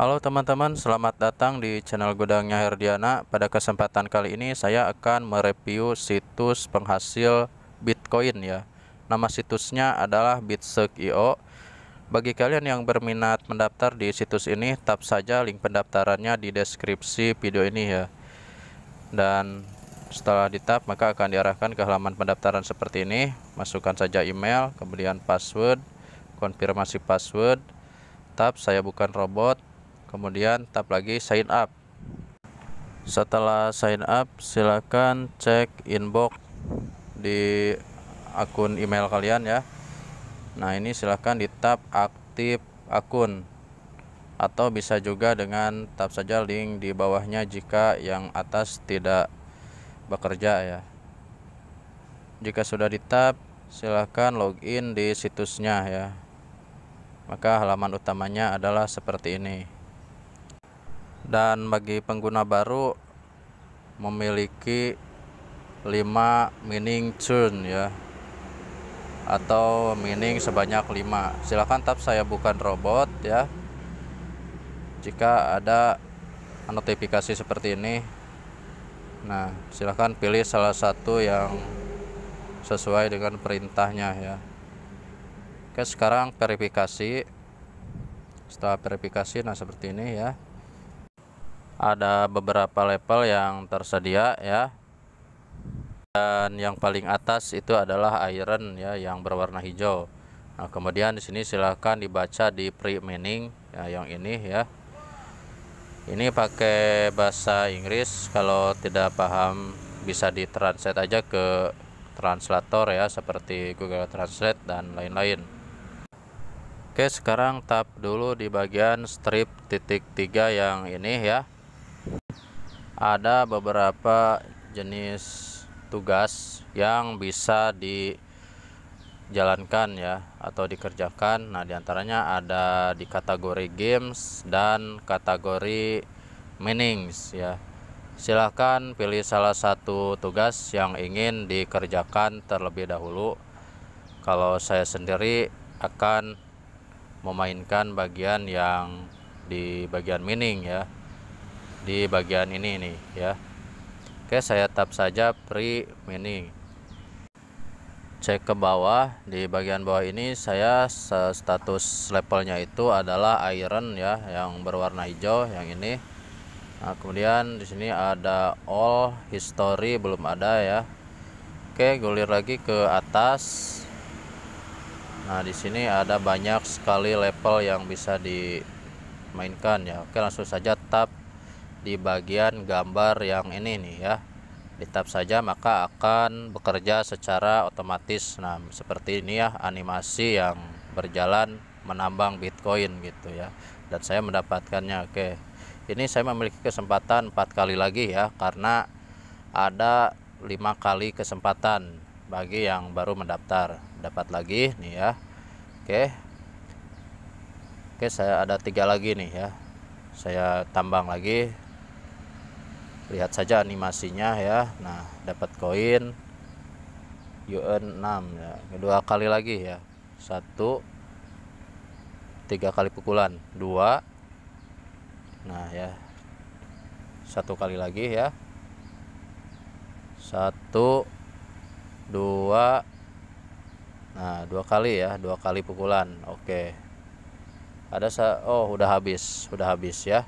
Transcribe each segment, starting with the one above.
Halo teman-teman, selamat datang di channel Gudangnya Herdiana. Pada kesempatan kali ini saya akan mereview situs penghasil Bitcoin ya. Nama situsnya adalah Bitsec.io. Bagi kalian yang berminat mendaftar di situs ini, tap saja link pendaftarannya di deskripsi video ini ya. Dan setelah ditap maka akan diarahkan ke halaman pendaftaran seperti ini. Masukkan saja email, kemudian password, konfirmasi password, tap saya bukan robot, kemudian tap lagi sign up setelah sign up silakan cek inbox di akun email kalian ya nah ini silahkan di tab aktif akun atau bisa juga dengan tap saja link di bawahnya jika yang atas tidak bekerja ya jika sudah di tab silahkan login di situsnya ya maka halaman utamanya adalah seperti ini dan bagi pengguna baru memiliki 5 mining turn ya atau mining sebanyak 5 silahkan tap saya bukan robot ya jika ada notifikasi seperti ini nah silahkan pilih salah satu yang sesuai dengan perintahnya ya oke sekarang verifikasi setelah verifikasi nah seperti ini ya ada beberapa level yang tersedia ya dan yang paling atas itu adalah iron ya yang berwarna hijau nah, kemudian di sini silahkan dibaca di pre mining ya, yang ini ya ini pakai bahasa Inggris kalau tidak paham bisa ditranslate aja ke translator ya seperti Google Translate dan lain-lain Oke sekarang tap dulu di bagian strip titik tiga yang ini ya ada beberapa jenis tugas yang bisa dijalankan ya atau dikerjakan. Nah, diantaranya ada di kategori games dan kategori meanings ya. Silahkan pilih salah satu tugas yang ingin dikerjakan terlebih dahulu. Kalau saya sendiri akan memainkan bagian yang di bagian meaning ya di bagian ini nih ya oke saya tap saja pre mini cek ke bawah di bagian bawah ini saya status levelnya itu adalah iron ya yang berwarna hijau yang ini nah kemudian di sini ada all history belum ada ya oke gulir lagi ke atas nah di sini ada banyak sekali level yang bisa dimainkan ya oke langsung saja tap di bagian gambar yang ini nih ya di tab saja maka akan bekerja secara otomatis nah seperti ini ya animasi yang berjalan menambang Bitcoin gitu ya dan saya mendapatkannya oke ini saya memiliki kesempatan empat kali lagi ya karena ada lima kali kesempatan bagi yang baru mendaftar dapat lagi nih ya oke oke saya ada tiga lagi nih ya saya tambang lagi lihat saja animasinya ya nah dapat koin UN 6 ya kedua kali lagi ya satu tiga kali pukulan dua nah ya satu kali lagi ya satu dua nah dua kali ya dua kali pukulan oke ada sa oh udah habis udah habis ya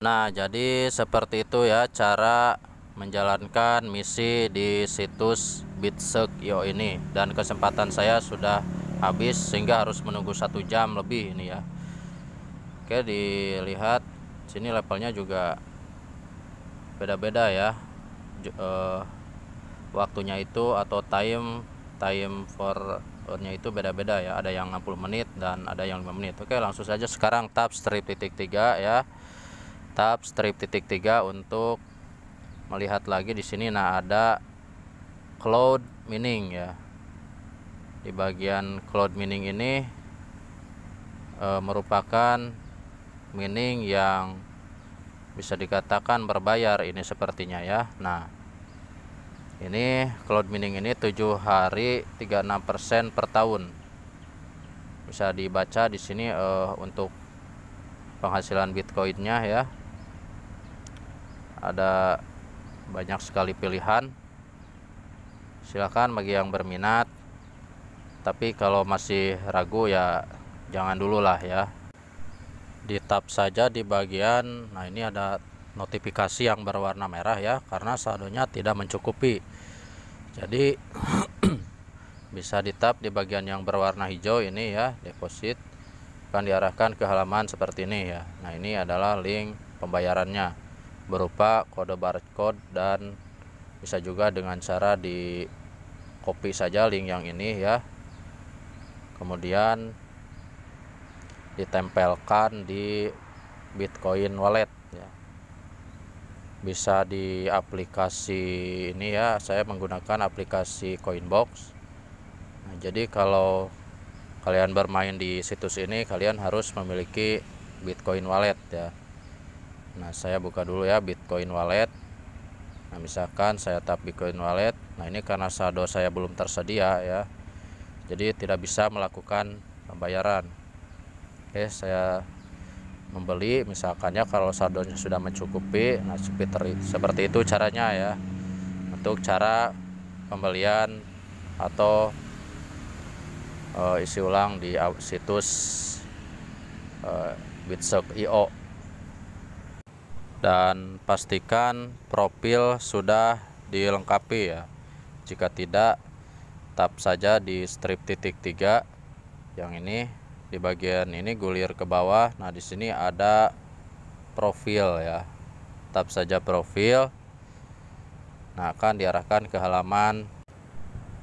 Nah, jadi seperti itu ya cara menjalankan misi di situs Bitsek.io ini dan kesempatan saya sudah habis sehingga harus menunggu satu jam lebih ini ya. Oke, dilihat sini levelnya juga beda-beda ya. Eh, waktunya itu atau time time for nya itu beda-beda ya. Ada yang 60 menit dan ada yang 5 menit. Oke, langsung saja sekarang tab strip titik 3 ya tab strip titik tiga untuk melihat lagi di sini nah ada cloud mining ya di bagian cloud mining ini e, merupakan mining yang bisa dikatakan berbayar ini sepertinya ya nah ini cloud mining ini tujuh hari 36% per tahun bisa dibaca di sini e, untuk penghasilan bitcoinnya ya ada banyak sekali pilihan silahkan bagi yang berminat tapi kalau masih ragu ya jangan dulu lah ya di tab saja di bagian nah ini ada notifikasi yang berwarna merah ya karena saldonya tidak mencukupi jadi bisa di tab di bagian yang berwarna hijau ini ya deposit akan diarahkan ke halaman seperti ini ya nah ini adalah link pembayarannya berupa kode barcode dan bisa juga dengan cara di copy saja link yang ini ya kemudian ditempelkan di Bitcoin wallet ya bisa di aplikasi ini ya saya menggunakan aplikasi Coinbox nah, jadi kalau kalian bermain di situs ini kalian harus memiliki Bitcoin wallet ya nah saya buka dulu ya Bitcoin wallet nah misalkan saya tap Bitcoin wallet nah ini karena saldo saya belum tersedia ya jadi tidak bisa melakukan pembayaran oke saya membeli misalkannya kalau saldonya sudah mencukupi nah seperti, seperti itu caranya ya untuk cara pembelian atau uh, isi ulang di situs uh, eh, Bitsock.io dan pastikan profil sudah dilengkapi ya jika tidak tap saja di strip titik tiga yang ini di bagian ini gulir ke bawah nah di sini ada profil ya tap saja profil nah akan diarahkan ke halaman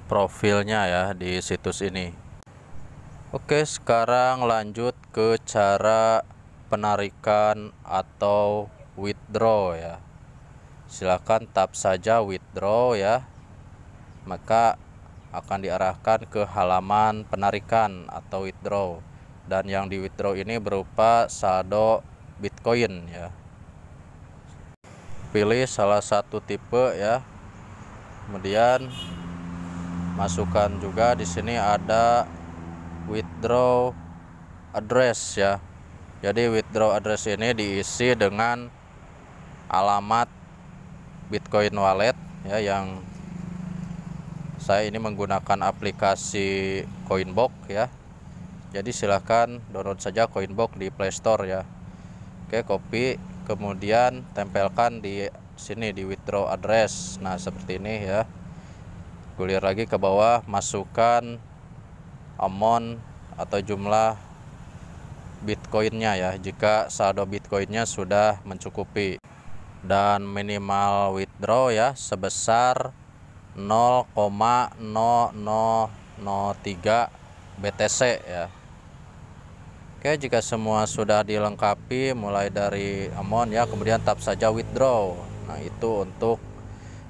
profilnya ya di situs ini Oke sekarang lanjut ke cara penarikan atau withdraw ya silakan tap saja withdraw ya maka akan diarahkan ke halaman penarikan atau withdraw dan yang di withdraw ini berupa saldo Bitcoin ya pilih salah satu tipe ya kemudian masukkan juga di sini ada withdraw address ya jadi withdraw address ini diisi dengan alamat Bitcoin Wallet ya yang saya ini menggunakan aplikasi Coinbox ya. Jadi silahkan download saja Coinbox di Play Store ya. Oke, copy kemudian tempelkan di sini di withdraw address. Nah, seperti ini ya. Gulir lagi ke bawah, masukkan amount atau jumlah Bitcoinnya ya jika saldo Bitcoinnya sudah mencukupi dan minimal withdraw ya sebesar 0,0003 BTC ya Oke jika semua sudah dilengkapi mulai dari amount ya kemudian tap saja withdraw Nah itu untuk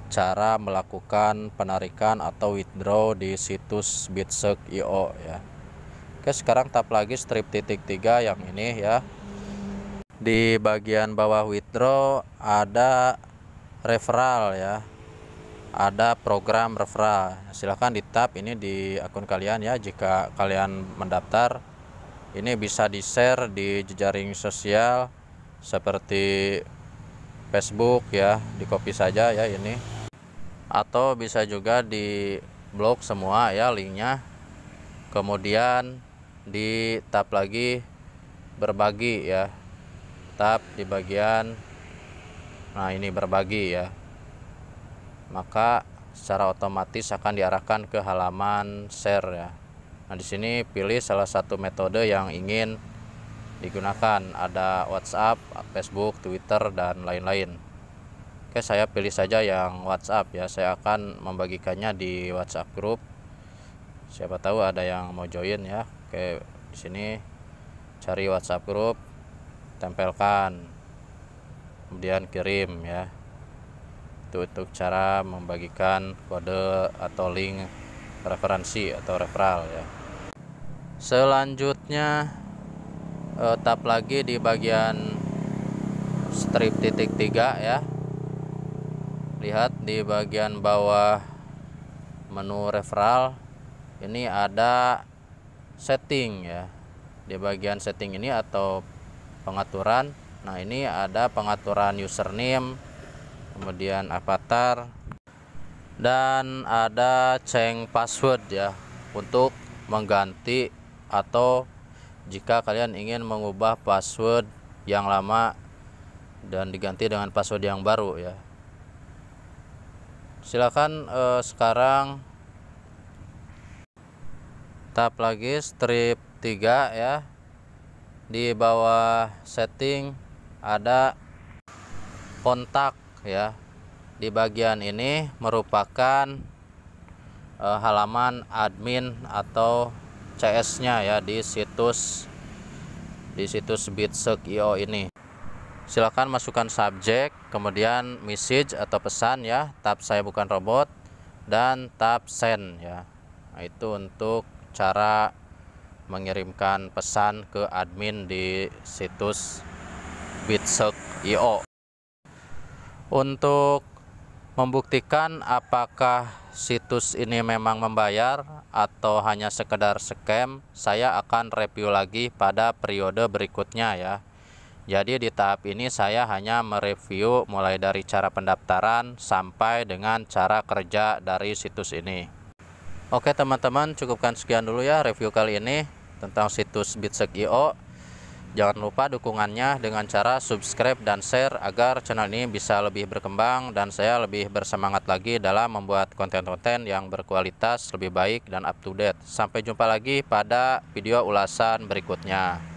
cara melakukan penarikan atau withdraw di situs Bitsec.io ya Oke sekarang tap lagi strip titik tiga yang ini ya di bagian bawah withdraw ada referral ya ada program referral nah, silahkan di tap ini di akun kalian ya jika kalian mendaftar ini bisa di share di jejaring sosial seperti Facebook ya di copy saja ya ini atau bisa juga di blog semua ya linknya kemudian di tap lagi berbagi ya tetap di bagian nah ini berbagi ya maka secara otomatis akan diarahkan ke halaman share ya nah di sini pilih salah satu metode yang ingin digunakan ada WhatsApp Facebook Twitter dan lain-lain Oke saya pilih saja yang WhatsApp ya saya akan membagikannya di WhatsApp grup siapa tahu ada yang mau join ya Oke di sini cari WhatsApp grup tempelkan kemudian kirim ya itu untuk cara membagikan kode atau link referensi atau referral ya selanjutnya eh, tap lagi di bagian strip titik tiga ya lihat di bagian bawah menu referral ini ada setting ya di bagian setting ini atau pengaturan nah ini ada pengaturan username kemudian avatar dan ada change password ya untuk mengganti atau jika kalian ingin mengubah password yang lama dan diganti dengan password yang baru ya silakan eh, sekarang tap lagi strip 3 ya di bawah setting ada kontak ya di bagian ini merupakan e, halaman admin atau CS nya ya di situs di situs bitsec.io ini silahkan masukkan subjek kemudian message atau pesan ya tab saya bukan robot dan tab send ya nah, itu untuk cara mengirimkan pesan ke admin di situs IO Untuk membuktikan apakah situs ini memang membayar atau hanya sekedar scam, saya akan review lagi pada periode berikutnya ya. Jadi di tahap ini saya hanya mereview mulai dari cara pendaftaran sampai dengan cara kerja dari situs ini. Oke teman-teman cukupkan sekian dulu ya review kali ini tentang situs Bitsek.io. Jangan lupa dukungannya dengan cara subscribe dan share agar channel ini bisa lebih berkembang dan saya lebih bersemangat lagi dalam membuat konten-konten yang berkualitas, lebih baik, dan up to date. Sampai jumpa lagi pada video ulasan berikutnya.